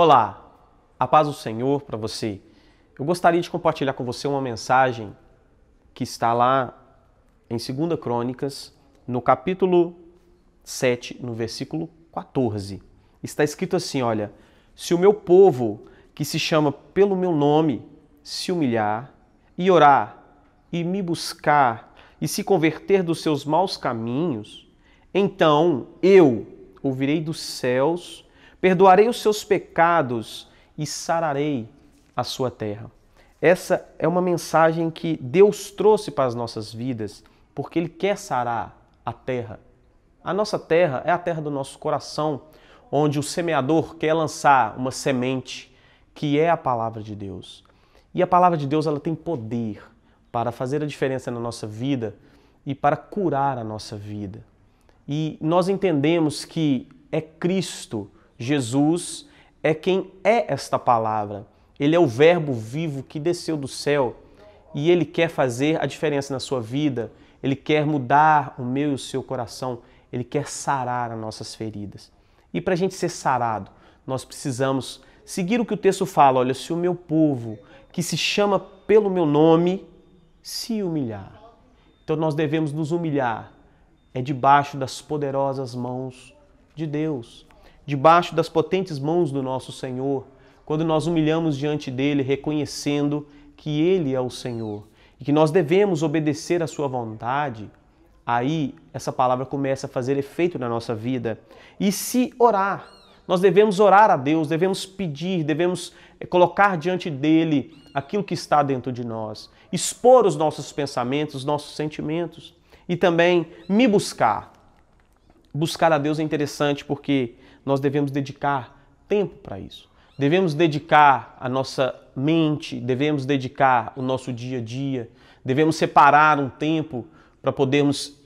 Olá, a paz do Senhor para você. Eu gostaria de compartilhar com você uma mensagem que está lá em 2 Crônicas, no capítulo 7, no versículo 14. Está escrito assim: Olha, se o meu povo, que se chama pelo meu nome, se humilhar e orar e me buscar e se converter dos seus maus caminhos, então eu ouvirei dos céus Perdoarei os seus pecados e sararei a sua terra. Essa é uma mensagem que Deus trouxe para as nossas vidas, porque Ele quer sarar a terra. A nossa terra é a terra do nosso coração, onde o semeador quer lançar uma semente, que é a palavra de Deus. E a palavra de Deus ela tem poder para fazer a diferença na nossa vida e para curar a nossa vida. E nós entendemos que é Cristo Jesus é quem é esta palavra. Ele é o Verbo vivo que desceu do céu e ele quer fazer a diferença na sua vida, ele quer mudar o meu e o seu coração, ele quer sarar as nossas feridas. E para a gente ser sarado, nós precisamos seguir o que o texto fala: olha, se o meu povo, que se chama pelo meu nome, se humilhar. Então nós devemos nos humilhar, é debaixo das poderosas mãos de Deus debaixo das potentes mãos do nosso Senhor, quando nós humilhamos diante dele, reconhecendo que ele é o Senhor e que nós devemos obedecer à sua vontade, aí essa palavra começa a fazer efeito na nossa vida. E se orar, nós devemos orar a Deus, devemos pedir, devemos eh, colocar diante dele aquilo que está dentro de nós, expor os nossos pensamentos, os nossos sentimentos e também me buscar. Buscar a Deus é interessante porque nós devemos dedicar tempo para isso. Devemos dedicar a nossa mente, devemos dedicar o nosso dia a dia, devemos separar um tempo para podermos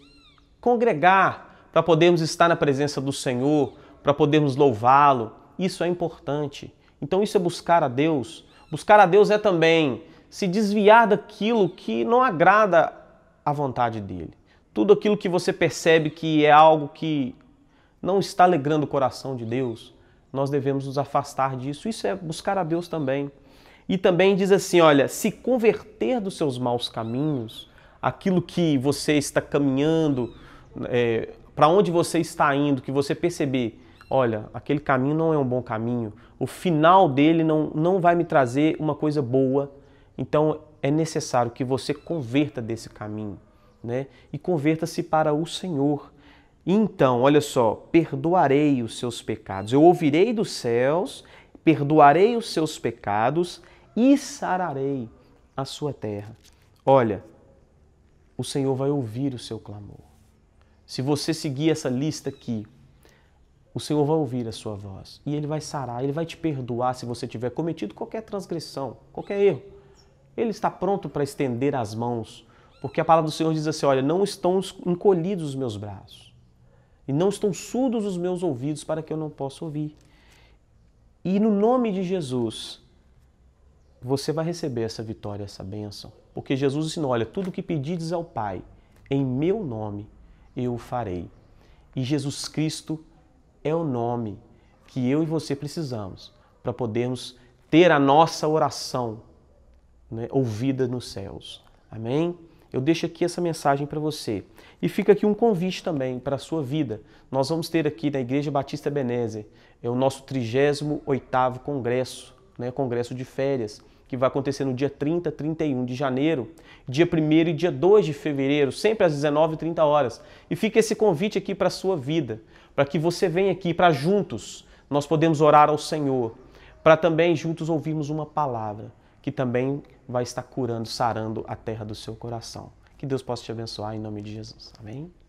congregar, para podermos estar na presença do Senhor, para podermos louvá-lo. Isso é importante. Então, isso é buscar a Deus. Buscar a Deus é também se desviar daquilo que não agrada à vontade dele. Tudo aquilo que você percebe que é algo que não está alegrando o coração de Deus, nós devemos nos afastar disso. Isso é buscar a Deus também. E também diz assim: olha, se converter dos seus maus caminhos, aquilo que você está caminhando, é, para onde você está indo, que você perceber, olha, aquele caminho não é um bom caminho, o final dele não, não vai me trazer uma coisa boa. Então é necessário que você converta desse caminho, né? E converta-se para o Senhor. Então, olha só, perdoarei os seus pecados. Eu ouvirei dos céus, perdoarei os seus pecados e sararei a sua terra. Olha, o Senhor vai ouvir o seu clamor. Se você seguir essa lista aqui, o Senhor vai ouvir a sua voz e ele vai sarar, ele vai te perdoar se você tiver cometido qualquer transgressão, qualquer erro. Ele está pronto para estender as mãos, porque a palavra do Senhor diz assim: Olha, não estão encolhidos os meus braços e não estão surdos os meus ouvidos para que eu não possa ouvir. E no nome de Jesus, você vai receber essa vitória, essa bênção. Porque Jesus ensinou: olha, tudo o que pedides ao Pai, em meu nome eu o farei. E Jesus Cristo é o nome que eu e você precisamos para podermos ter a nossa oração né, ouvida nos céus. Amém? eu deixo aqui essa mensagem para você. E fica aqui um convite também para a sua vida. Nós vamos ter aqui na Igreja Batista Ebenezer é o nosso 38º congresso, né, congresso de férias, que vai acontecer no dia 30, 31 de janeiro, dia 1 e dia 2 de fevereiro, sempre às 19h30 horas. E fica esse convite aqui para a sua vida, para que você venha aqui para juntos nós podemos orar ao Senhor, para também juntos ouvirmos uma palavra que também vai estar curando, sarando a terra do seu coração. Que Deus possa te abençoar em nome de Jesus. Amém?